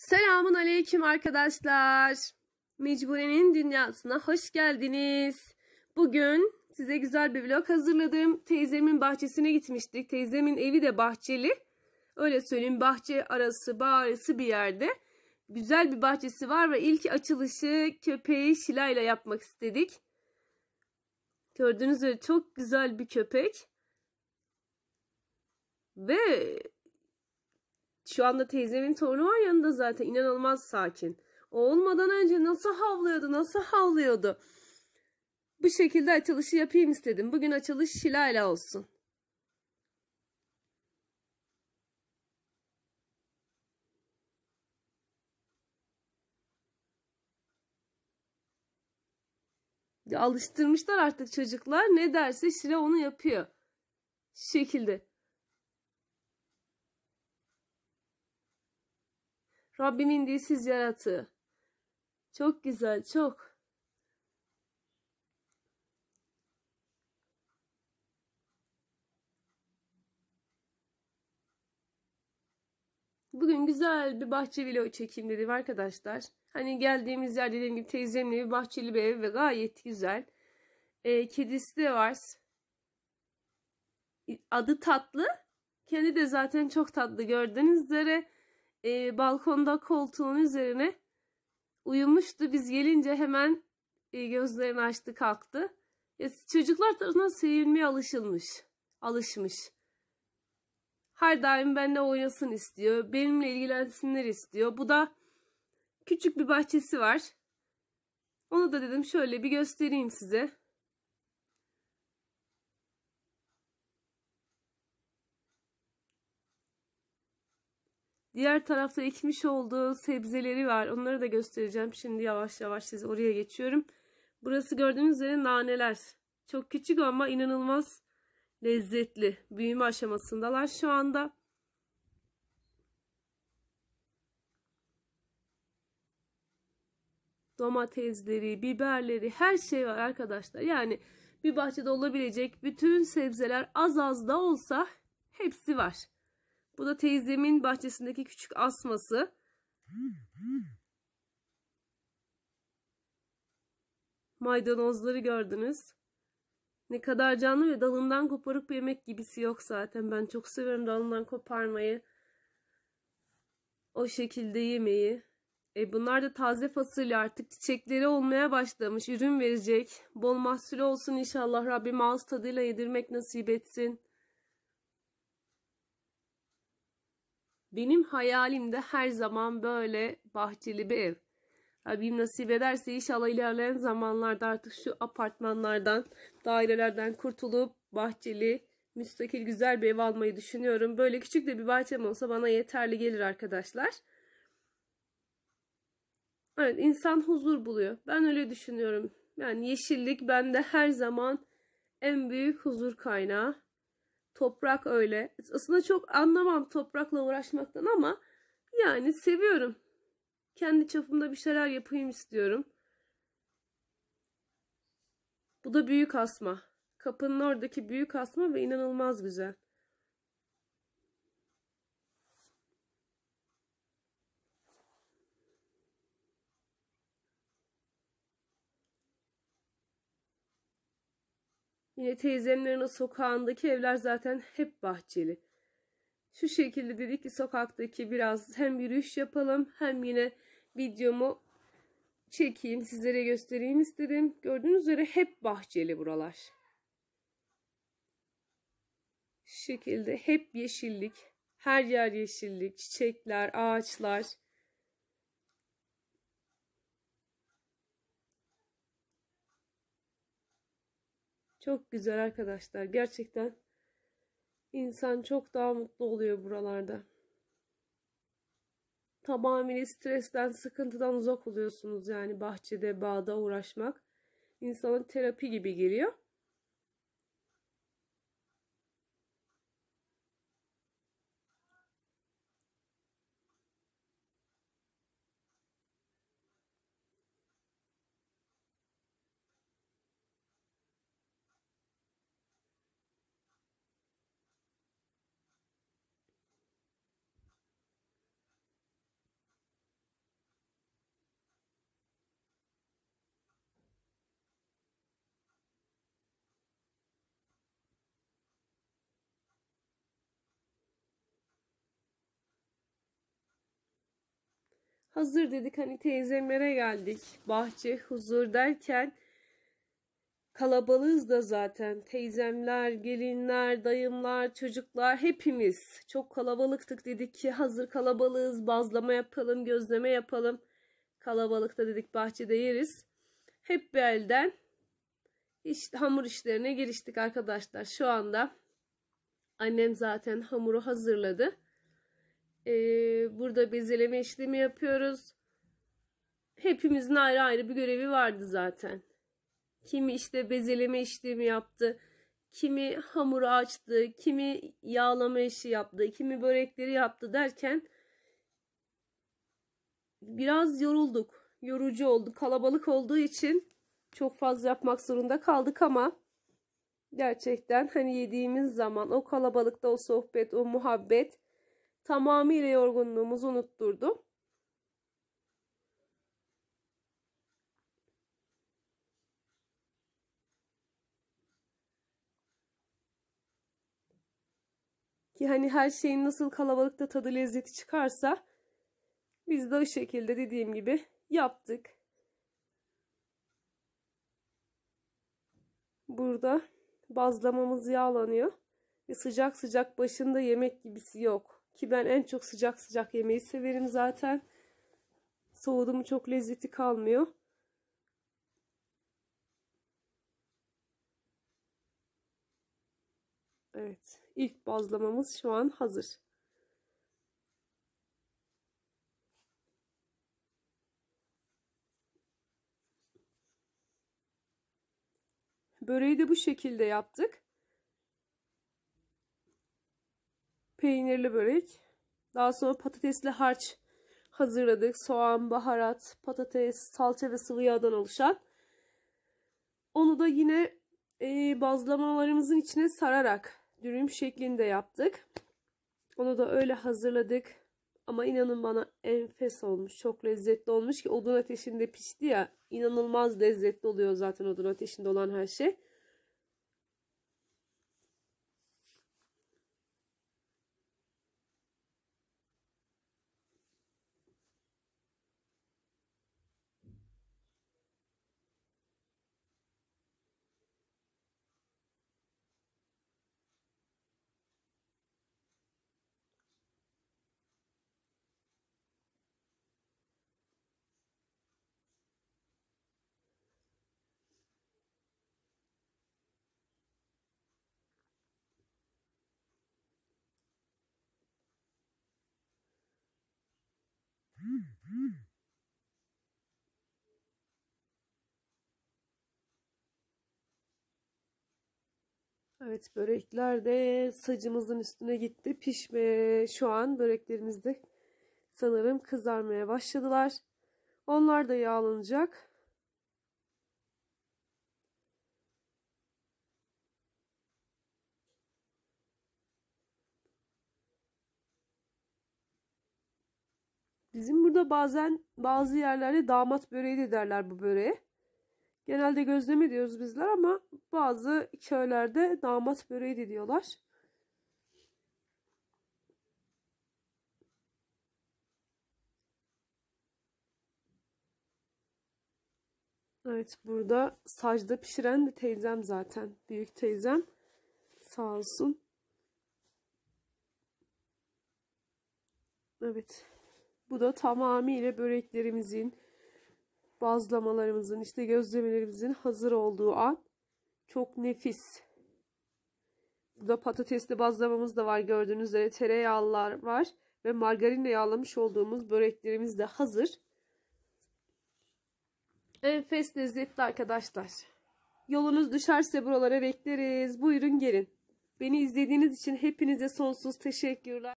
Selamun aleyküm arkadaşlar. Mecburenin dünyasına hoş geldiniz. Bugün size güzel bir vlog hazırladım. Teyzemin bahçesine gitmiştik. Teyzemin evi de bahçeli. Öyle söyleyeyim bahçe arası bağrısı bir yerde. Güzel bir bahçesi var ve ilk açılışı köpeği Şila yapmak istedik. Gördüğünüz üzere çok güzel bir köpek. Ve şu anda teyzemin torunu var yanında zaten. inanılmaz sakin. O olmadan önce nasıl havlıyordu, nasıl havlıyordu. Bu şekilde açılışı yapayım istedim. Bugün açılış Şila ile olsun. alıştırmışlar artık çocuklar. Ne derse Şile onu yapıyor. Şu şekilde. Rabbimin dilsiz yaratığı. Çok güzel, çok. Bugün güzel bir bahçe vlog çekeyim dedim arkadaşlar. Hani geldiğimiz yer dediğim gibi teyzemle bir bahçeli bir ev ve gayet güzel. E, kedisi de var. Adı tatlı. Kendi de zaten çok tatlı gördüğünüz üzere e, balkonda koltuğun üzerine uyumuştu. Biz gelince hemen e, gözlerini açtı kalktı. Ya, e, çocuklar tarafından sevilmeye alışılmış. Alışmış. Her daim benimle oynasın istiyor. Benimle ilgilensinler istiyor. Bu da küçük bir bahçesi var. Onu da dedim şöyle bir göstereyim size. Diğer tarafta ekmiş olduğu sebzeleri var. Onları da göstereceğim. Şimdi yavaş yavaş size oraya geçiyorum. Burası gördüğünüz üzere naneler. Çok küçük ama inanılmaz lezzetli. Büyüme aşamasındalar şu anda. Domatesleri, biberleri, her şey var arkadaşlar. Yani bir bahçede olabilecek bütün sebzeler az az da olsa hepsi var. Bu da teyzemin bahçesindeki küçük asması. Maydanozları gördünüz. Ne kadar canlı ve dalından koparıp yemek gibisi yok zaten. Ben çok seviyorum dalından koparmayı. O şekilde yemeyi. E bunlar da taze fasulye artık çiçekleri olmaya başlamış, ürün verecek. Bol mahsul olsun inşallah Rabbim ağız tadıyla yedirmek nasip etsin. Benim hayalimde her zaman böyle bahçeli bir ev. Rabbim nasip ederse inşallah ilerleyen zamanlarda artık şu apartmanlardan, dairelerden kurtulup bahçeli, müstakil güzel bir ev almayı düşünüyorum. Böyle küçük de bir bahçem olsa bana yeterli gelir arkadaşlar. Evet insan huzur buluyor. Ben öyle düşünüyorum. Yani yeşillik bende her zaman en büyük huzur kaynağı. Toprak öyle. Aslında çok anlamam toprakla uğraşmaktan ama yani seviyorum. Kendi çapımda bir şeyler yapayım istiyorum. Bu da büyük asma. Kapının oradaki büyük asma ve inanılmaz güzel. Yine teyzemlerin o sokağındaki evler zaten hep bahçeli. Şu şekilde dedik ki sokaktaki biraz hem yürüyüş yapalım hem yine videomu çekeyim sizlere göstereyim istedim. Gördüğünüz üzere hep bahçeli buralar. Şu şekilde hep yeşillik. Her yer yeşillik, çiçekler, ağaçlar. Çok güzel arkadaşlar. Gerçekten insan çok daha mutlu oluyor buralarda. Tamamıyla stresten, sıkıntıdan uzak oluyorsunuz yani bahçede, bağda uğraşmak. insanın terapi gibi geliyor. hazır dedik hani teyzemlere geldik. Bahçe huzur derken kalabalığız da zaten. Teyzemler, gelinler, dayımlar, çocuklar hepimiz çok kalabalıktık dedik ki hazır kalabalığız bazlama yapalım, gözleme yapalım. Kalabalıkta dedik bahçede yeriz. Hep bir elden iş, hamur işlerine giriştik arkadaşlar. Şu anda annem zaten hamuru hazırladı. Ee, Burada bezeleme işlemi yapıyoruz. Hepimizin ayrı ayrı bir görevi vardı zaten. Kimi işte bezeleme işlemi yaptı, kimi hamuru açtı, kimi yağlama işi yaptı, kimi börekleri yaptı derken biraz yorulduk. Yorucu oldu. Kalabalık olduğu için çok fazla yapmak zorunda kaldık ama gerçekten hani yediğimiz zaman o kalabalıkta o sohbet, o muhabbet tamamıyla yorgunluğumuzu unutturdu. Ki hani her şeyin nasıl kalabalıkta tadı lezzeti çıkarsa biz de o şekilde dediğim gibi yaptık. Burada bazlamamız yağlanıyor ve sıcak sıcak başında yemek gibisi yok. Ki ben en çok sıcak sıcak yemeği severim zaten. Soğudu mu çok lezzeti kalmıyor. Evet. ilk bazlamamız şu an hazır. Böreği de bu şekilde yaptık. peynirli börek. Daha sonra patatesli harç hazırladık. Soğan, baharat, patates, salça ve sıvı yağdan oluşan. Onu da yine e, bazlamalarımızın içine sararak dürüm şeklinde yaptık. Onu da öyle hazırladık. Ama inanın bana enfes olmuş. Çok lezzetli olmuş ki odun ateşinde pişti ya. İnanılmaz lezzetli oluyor zaten odun ateşinde olan her şey. Evet börekler de sacımızın üstüne gitti. Pişme şu an böreklerimiz de sanırım kızarmaya başladılar. Onlar da yağlanacak. Bizim burada bazen bazı yerlerde damat böreği de derler bu böreğe. Genelde gözleme diyoruz bizler ama bazı köylerde damat böreği de diyorlar. Evet burada sacda pişiren de teyzem zaten. Büyük teyzem. Sağ olsun. Evet. Bu da tamamıyla böreklerimizin, bazlamalarımızın işte gözlemelerimizin hazır olduğu an çok nefis. Burada patatesli bazlamamız da var gördüğünüz üzere tereyağlılar var ve margarinle yağlamış olduğumuz böreklerimiz de hazır. Enfes lezzetli arkadaşlar. Yolunuz düşerse buralara bekleriz. Buyurun gelin. Beni izlediğiniz için hepinize sonsuz teşekkürler.